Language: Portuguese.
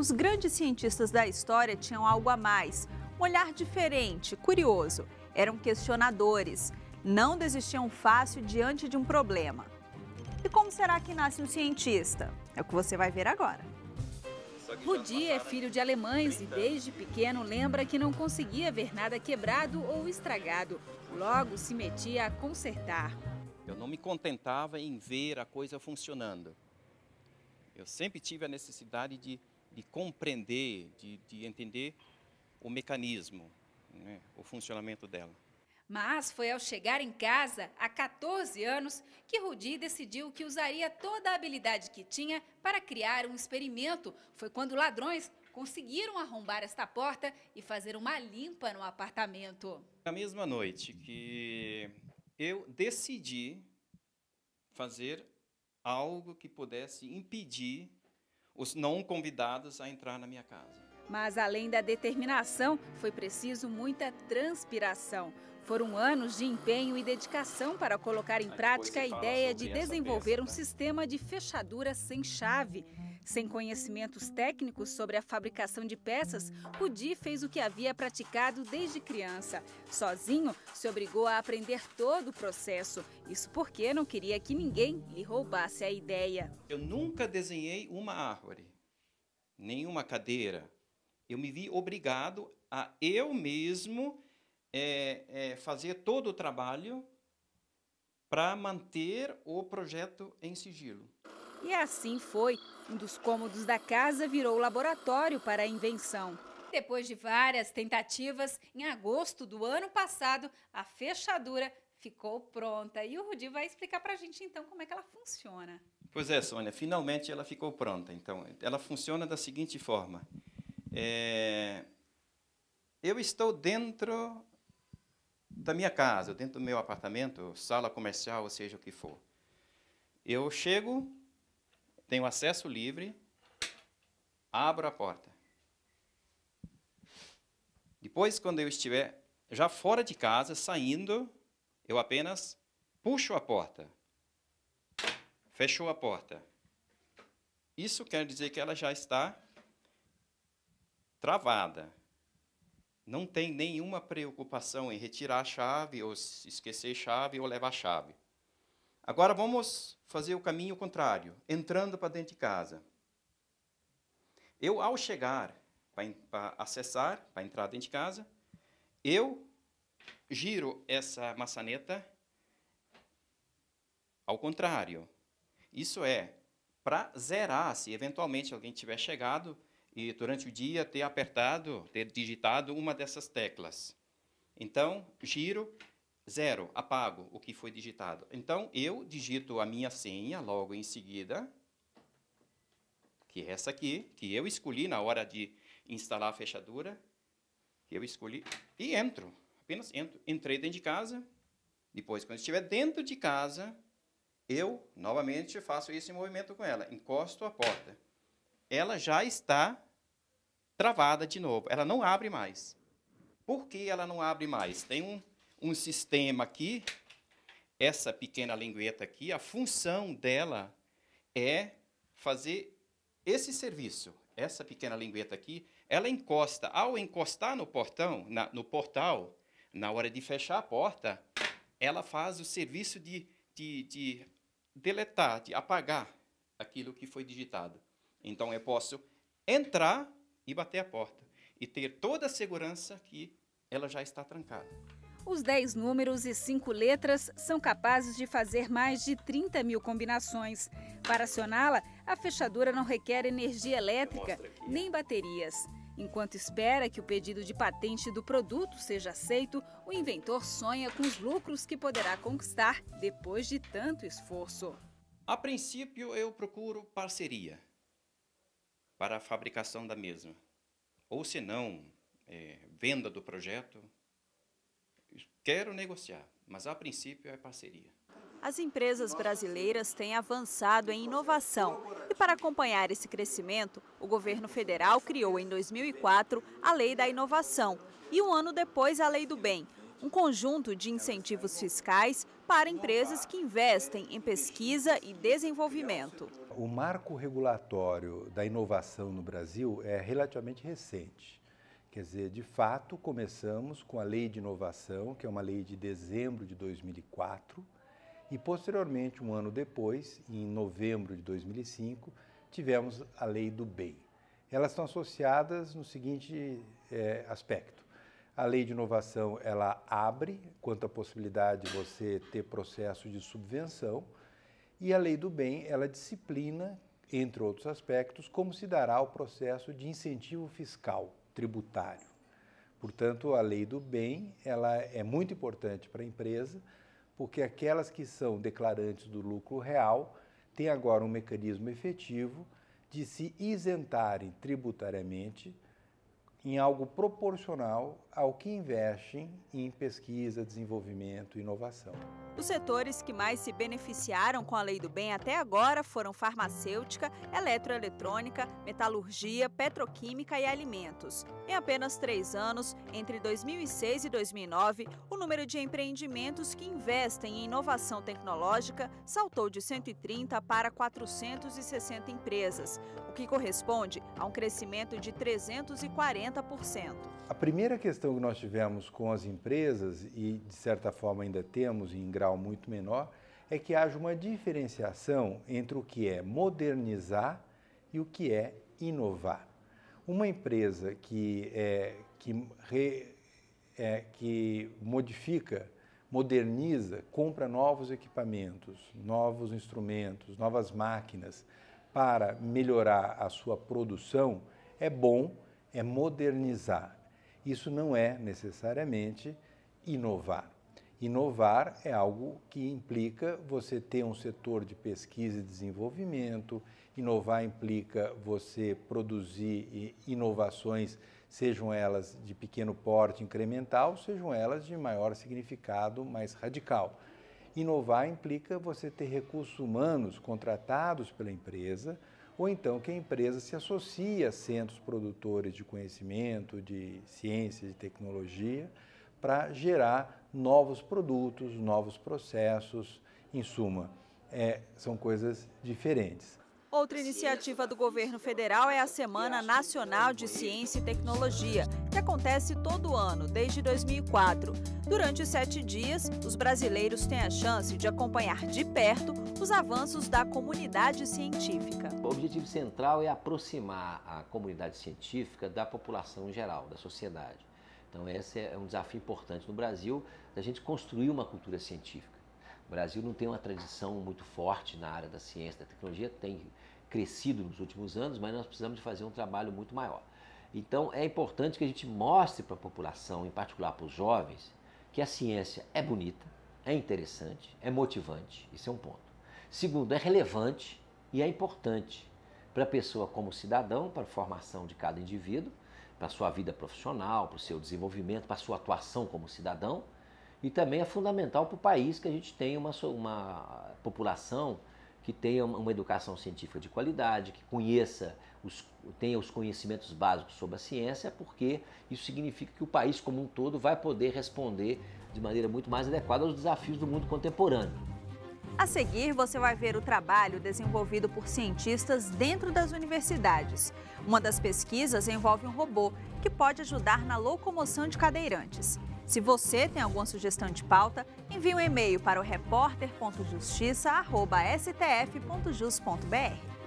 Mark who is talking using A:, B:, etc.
A: Os grandes cientistas da história tinham algo a mais, um olhar diferente, curioso. Eram questionadores, não desistiam fácil diante de um problema.
B: E como será que nasce um cientista? É o que você vai ver agora.
C: Rudi é filho
B: de alemães e desde pequeno lembra que não conseguia ver nada quebrado ou estragado. Logo se metia a consertar.
C: Eu não me contentava em ver a coisa funcionando. Eu sempre tive a necessidade de de compreender, de, de entender o mecanismo, né, o funcionamento dela.
B: Mas foi ao chegar em casa, há 14 anos, que Rudi decidiu que usaria toda a habilidade que tinha para criar um experimento. Foi quando ladrões conseguiram arrombar esta porta e fazer uma limpa no apartamento.
C: Na mesma noite que eu decidi fazer algo que pudesse impedir os não convidados a entrar na minha casa.
B: Mas além da determinação, foi preciso muita transpiração. Foram anos de empenho e dedicação para colocar em prática a ideia de desenvolver um né? sistema de fechadura sem chave. Sem conhecimentos técnicos sobre a fabricação de peças, Di fez o que havia praticado desde criança. Sozinho, se obrigou a aprender todo o processo. Isso porque não queria que ninguém lhe roubasse a ideia.
C: Eu nunca desenhei uma árvore, nenhuma cadeira. Eu me vi obrigado a eu mesmo é, é, fazer todo o trabalho para manter o projeto em sigilo.
B: E assim foi. Um dos cômodos da casa virou laboratório para a invenção. Depois de várias tentativas, em agosto do ano passado, a fechadura ficou pronta. E o Rudi vai explicar para a gente então como é que ela funciona.
C: Pois é, Sônia, finalmente ela ficou pronta. Então, ela funciona da seguinte forma: é... eu estou dentro da minha casa, dentro do meu apartamento, sala comercial, ou seja o que for. Eu chego, tenho acesso livre, abro a porta. Depois, quando eu estiver já fora de casa, saindo, eu apenas puxo a porta. Fechou a porta. Isso quer dizer que ela já está travada. Não tem nenhuma preocupação em retirar a chave, ou esquecer a chave, ou levar a chave. Agora vamos fazer o caminho contrário, entrando para dentro de casa. Eu, ao chegar para acessar, para entrar dentro de casa, eu giro essa maçaneta ao contrário. Isso é para zerar, se eventualmente alguém tiver chegado e durante o dia ter apertado, ter digitado uma dessas teclas. Então, giro Zero, apago o que foi digitado. Então, eu digito a minha senha logo em seguida, que é essa aqui, que eu escolhi na hora de instalar a fechadura, que eu escolhi, e entro. Apenas entro. Entrei dentro de casa. Depois, quando estiver dentro de casa, eu novamente faço esse movimento com ela. Encosto a porta. Ela já está travada de novo. Ela não abre mais. Por que ela não abre mais? Tem um um sistema aqui essa pequena lingueta aqui, a função dela é fazer esse serviço. Essa pequena lingueta aqui, ela encosta. Ao encostar no portão, na, no portal, na hora de fechar a porta, ela faz o serviço de, de, de deletar, de apagar aquilo que foi digitado. Então eu posso entrar e bater a porta e ter toda a segurança que ela já está trancada.
B: Os 10 números e 5 letras são capazes de fazer mais de 30 mil combinações. Para acioná-la, a fechadura não requer energia elétrica nem baterias. Enquanto espera que o pedido de patente do produto seja aceito, o inventor sonha com os lucros que poderá conquistar depois de tanto esforço.
C: A princípio, eu procuro parceria para a fabricação da mesma, ou se não, é, venda do projeto Quero negociar, mas a princípio é parceria.
A: As empresas brasileiras têm avançado em inovação e para acompanhar esse crescimento, o governo federal criou em 2004 a Lei da Inovação e um ano depois a Lei do Bem, um conjunto de incentivos fiscais para empresas que investem em pesquisa e desenvolvimento.
D: O marco regulatório da inovação no Brasil é relativamente recente. Quer dizer, de fato, começamos com a Lei de Inovação, que é uma lei de dezembro de 2004, e posteriormente, um ano depois, em novembro de 2005, tivemos a Lei do Bem. Elas estão associadas no seguinte é, aspecto. A lei de inovação ela abre quanto à possibilidade de você ter processo de subvenção e a lei do bem ela disciplina, entre outros aspectos, como se dará o processo de incentivo fiscal tributário. Portanto, a lei do bem ela é muito importante para a empresa, porque aquelas que são declarantes do lucro real têm agora um mecanismo efetivo de se isentarem tributariamente em algo proporcional ao que investem em pesquisa, desenvolvimento e inovação.
A: Os setores que mais se beneficiaram com a Lei do Bem até agora foram farmacêutica, eletroeletrônica, metalurgia, petroquímica e alimentos. Em apenas três anos, entre 2006 e 2009, o número de empreendimentos que investem em inovação tecnológica saltou de 130 para 460 empresas, o que corresponde a um crescimento de 340%.
D: A primeira questão relação que nós tivemos com as empresas, e de certa forma ainda temos em grau muito menor, é que haja uma diferenciação entre o que é modernizar e o que é inovar. Uma empresa que, é, que, re, é, que modifica, moderniza, compra novos equipamentos, novos instrumentos, novas máquinas para melhorar a sua produção, é bom, é modernizar, isso não é necessariamente inovar. Inovar é algo que implica você ter um setor de pesquisa e desenvolvimento, inovar implica você produzir inovações, sejam elas de pequeno porte incremental, sejam elas de maior significado, mais radical. Inovar implica você ter recursos humanos contratados pela empresa ou então que a empresa se associe a centros produtores de conhecimento, de ciência, de tecnologia, para gerar novos produtos, novos processos, em suma, é, são coisas diferentes.
A: Outra iniciativa do governo federal é a Semana Nacional de Ciência e Tecnologia que acontece todo ano, desde 2004. Durante sete dias, os brasileiros têm a chance de acompanhar de perto os avanços da comunidade científica.
E: O objetivo central é aproximar a comunidade científica da população em geral, da sociedade. Então, esse é um desafio importante no Brasil, da gente construir uma cultura científica. O Brasil não tem uma tradição muito forte na área da ciência, da tecnologia, tem crescido nos últimos anos, mas nós precisamos de fazer um trabalho muito maior. Então é importante que a gente mostre para a população, em particular para os jovens, que a ciência é bonita, é interessante, é motivante, isso é um ponto. Segundo, é relevante e é importante para a pessoa como cidadão, para a formação de cada indivíduo, para a sua vida profissional, para o seu desenvolvimento, para a sua atuação como cidadão. E também é fundamental para o país que a gente tenha uma, uma população que tenha uma educação científica de qualidade, que conheça, os, tenha os conhecimentos básicos sobre a ciência, é porque isso significa que o país como um todo vai poder responder de maneira muito mais adequada aos desafios do mundo contemporâneo.
A: A seguir, você vai ver o trabalho desenvolvido por cientistas dentro das universidades. Uma das pesquisas envolve um robô que pode ajudar na locomoção de cadeirantes. Se você tem alguma sugestão de pauta, envie um e-mail para o repórter.justiça.stf.jus.br.